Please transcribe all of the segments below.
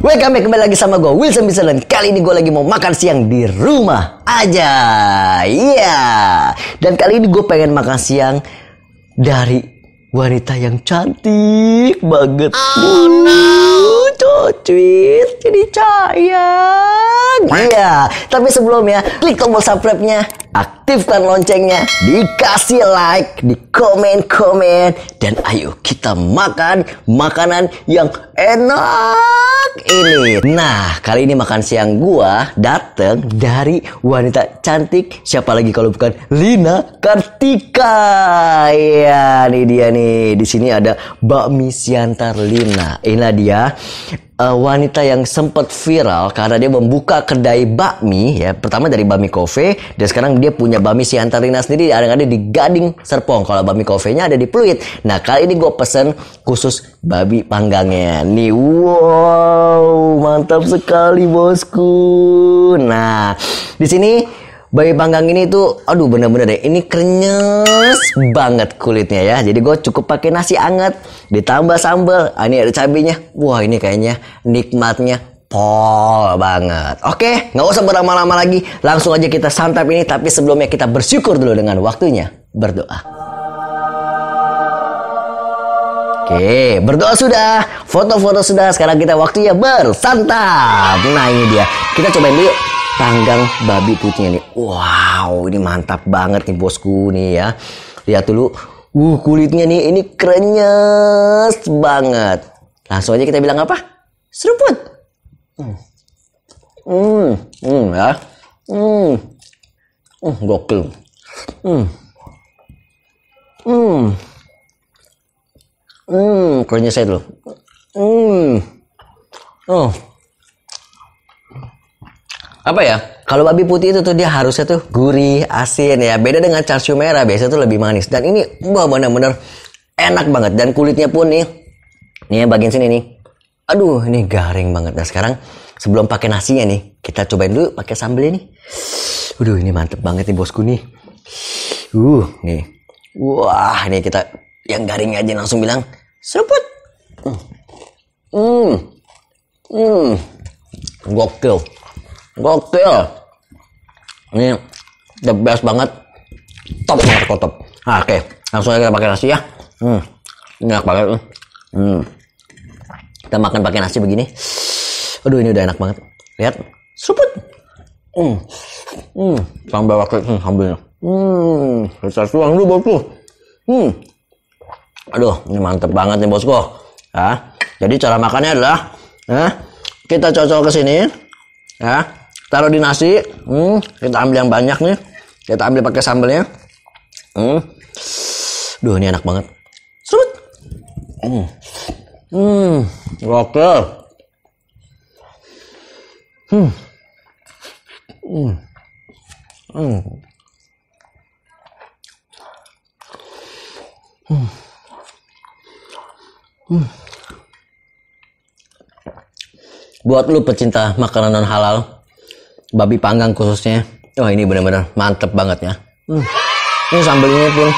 Welcome back kembali lagi sama gue Wilson Bisalan Kali ini gue lagi mau makan siang di rumah aja Iya yeah. Dan kali ini gue pengen makan siang Dari wanita yang cantik banget Oh uh, no Cucuit jadi cahaya Iya yeah. Tapi sebelumnya klik tombol subscribe-nya aktifkan loncengnya, dikasih like, di komen-komen, dan ayo kita makan makanan yang enak ini. Nah, kali ini makan siang gua dateng dari wanita cantik, siapa lagi kalau bukan Lina Kartika. Iya, nih dia nih. Di sini ada bakmi Siantar Lina. Inilah dia uh, wanita yang sempat viral karena dia membuka kedai bakmi ya pertama dari bakmi kafe dan sekarang dia punya Bami Siantarina sendiri ada-ada di Gading Serpong. Kalau Bami Coffee-nya ada di Pluit. Nah, kali ini gue pesen khusus babi panggangnya. Nih, wow, mantap sekali bosku. Nah, di sini bayi panggang ini tuh aduh bener-bener deh ini krenyes banget kulitnya ya jadi gue cukup pakai nasi anget ditambah sambal ah, ini ada cabenya wah ini kayaknya nikmatnya pol banget. Oke, nggak usah berlama-lama lagi, langsung aja kita santap ini. Tapi sebelumnya kita bersyukur dulu dengan waktunya berdoa. Oke, berdoa sudah, foto-foto sudah. Sekarang kita waktunya bersantap. Nah ini dia, kita cobain dulu panggang babi putihnya nih. Wow, ini mantap banget nih bosku nih ya. Lihat dulu, uh kulitnya nih ini krenyes banget. Langsung aja kita bilang apa? Seruput. Hmm. Hmm, hmm ya. Hmm. Hmm, gokil. Hmm. Hmm. Hmm, kuenya saya dulu. Hmm. Oh. Apa ya? Kalau babi putih itu tuh dia harusnya tuh gurih, asin ya. Beda dengan char siu merah, biasanya tuh lebih manis. Dan ini wah benar-benar enak banget dan kulitnya pun nih. Nih bagian sini nih Aduh, ini garing banget. Nah, sekarang sebelum pakai nasinya nih, kita cobain dulu pakai sambelnya ini. Aduh, ini mantep banget nih bosku nih. Uh, nih. Wah, nih kita yang garing aja langsung bilang seruput. Hmm. hmm. Hmm. Gokil. Gokil. Ini the best banget. Top banget kok top. Nah, oke, langsung aja kita pakai nasi ya. Hmm. Enak banget. Hmm kita makan pakai nasi begini aduh ini udah enak banget lihat seruput hmm hmm tambah waktu hmm, sambilnya hmm bisa suang lu bosku hmm aduh ini mantep banget nih bosku ya jadi cara makannya adalah ya, kita cocok ke sini ya taruh di nasi hmm, kita ambil yang banyak nih kita ambil pakai sambelnya hmm. duh ini enak banget seruput hmm. Hmm, oke. Hmm. hmm. Hmm. Hmm. Hmm. Buat lu pecinta makanan halal, babi panggang khususnya, oh ini benar-benar mantep banget ya. Hmm. Ini sambelnya pun,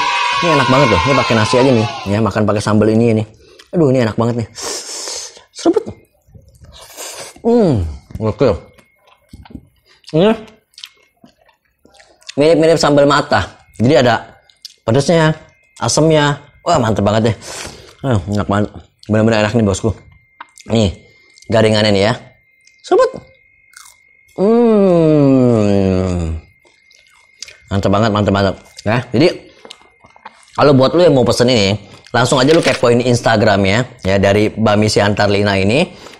ini enak banget loh. Ini pakai nasi aja nih, ya makan pakai sambel ini ini aduh ini enak banget nih seruput hmm oke ini mirip-mirip sambal mata jadi ada pedasnya asemnya wah mantep banget deh ah, enak banget benar-benar enak nih bosku nih garingannya nih ya seruput hmm mantep banget mantep banget nah, ya, jadi kalau buat lu yang mau pesen ini langsung aja lu kepoin Instagramnya ya dari Mbak Siantar Antarlina ini.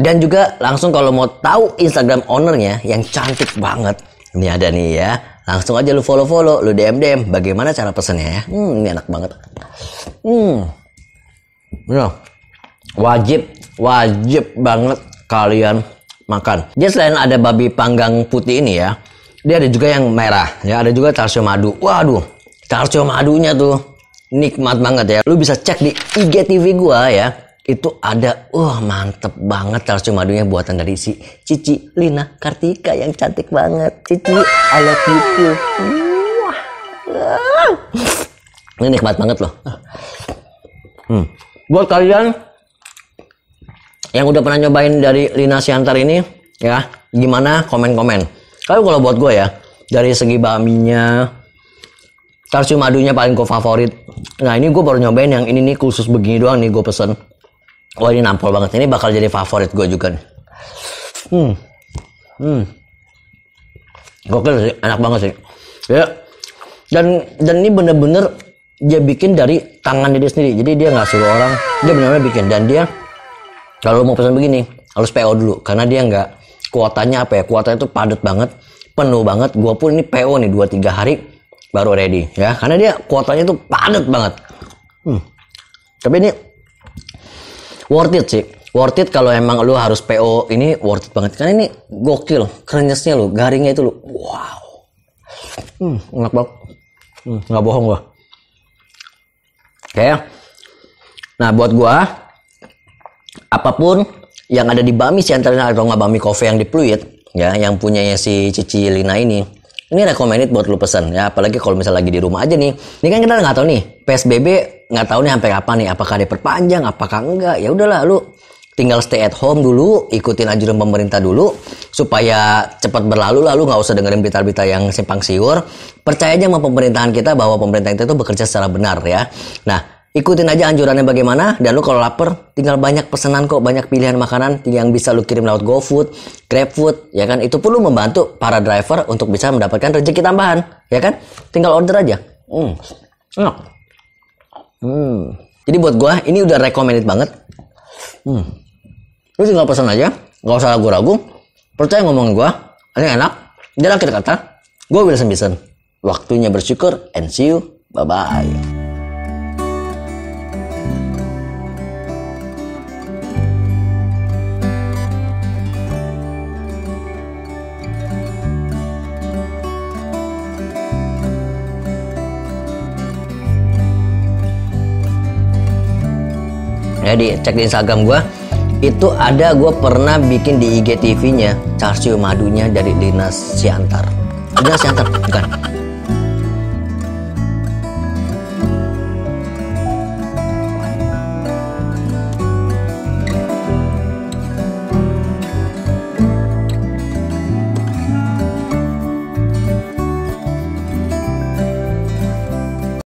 Dan juga langsung kalau mau tahu Instagram ownernya yang cantik banget. Ini ada nih ya. Langsung aja lu follow-follow, lu DM-DM. Bagaimana cara pesennya ya? Hmm, ini enak banget. Hmm. Ya. Wajib, wajib banget kalian makan. Dia selain ada babi panggang putih ini ya, dia ada juga yang merah, ya ada juga tarsio madu. Waduh, tarsio madunya tuh nikmat banget ya. Lu bisa cek di IGTV gua ya. Itu ada, wah mantep banget cuma madunya buatan dari si Cici Lina Kartika yang cantik banget. Cici, I love you too. Ini nikmat banget loh. Hmm. Buat kalian yang udah pernah nyobain dari Lina Siantar ini, ya gimana? Komen-komen. Kalau kalau buat gue ya, dari segi baminya, Tarsu madunya paling gue favorit. Nah ini gue baru nyobain yang ini nih khusus begini doang nih gue pesen. Wah ini nampol banget. Ini bakal jadi favorit gue juga nih. Hmm. Hmm. Gokil sih. Enak banget sih. Ya. Dan dan ini bener-bener dia bikin dari tangan dia sendiri. Jadi dia nggak suruh orang. Dia bener-bener bikin. Dan dia kalau mau pesan begini harus PO dulu. Karena dia nggak kuotanya apa ya. Kuotanya tuh padat banget. Penuh banget. Gue pun ini PO nih 2-3 hari baru ready ya karena dia kuotanya tuh padat banget hmm. tapi ini worth it sih worth it kalau emang lu harus PO ini worth it banget karena ini gokil kerenyesnya lu garingnya itu lu wow hmm, enak banget hmm, nggak bohong gua oke okay. Ya. nah buat gua apapun yang ada di bami si antara atau nggak bami kopi yang di Pluit ya yang punyanya si Cici Lina ini ini recommended buat lu pesen ya, apalagi kalau misalnya lagi di rumah aja nih. Ini kan kita nggak tahu nih, PSBB nggak tahu nih sampai kapan nih, apakah diperpanjang, apakah enggak. Ya udahlah lu tinggal stay at home dulu, ikutin anjuran pemerintah dulu supaya cepat berlalu lalu nggak usah dengerin berita-berita yang simpang siur. Percaya aja sama pemerintahan kita bahwa pemerintah kita itu bekerja secara benar ya. Nah, Ikutin aja anjurannya bagaimana dan lu kalau lapar tinggal banyak pesanan kok, banyak pilihan makanan yang bisa lu kirim lewat GoFood, GrabFood, ya kan? Itu perlu membantu para driver untuk bisa mendapatkan rezeki tambahan, ya kan? Tinggal order aja. Hmm. Enak. Hmm. Jadi buat gua ini udah recommended banget. Hmm. Lu tinggal pesan aja, nggak usah ragu-ragu. Percaya ngomong gua, ini enak. Dan akhir kata, gua Wilson Bison. Waktunya bersyukur and see you. Bye-bye. ya cek di Instagram gue itu ada gue pernah bikin di IGTV-nya Charcio madunya dari Dinas Siantar Dinas Siantar bukan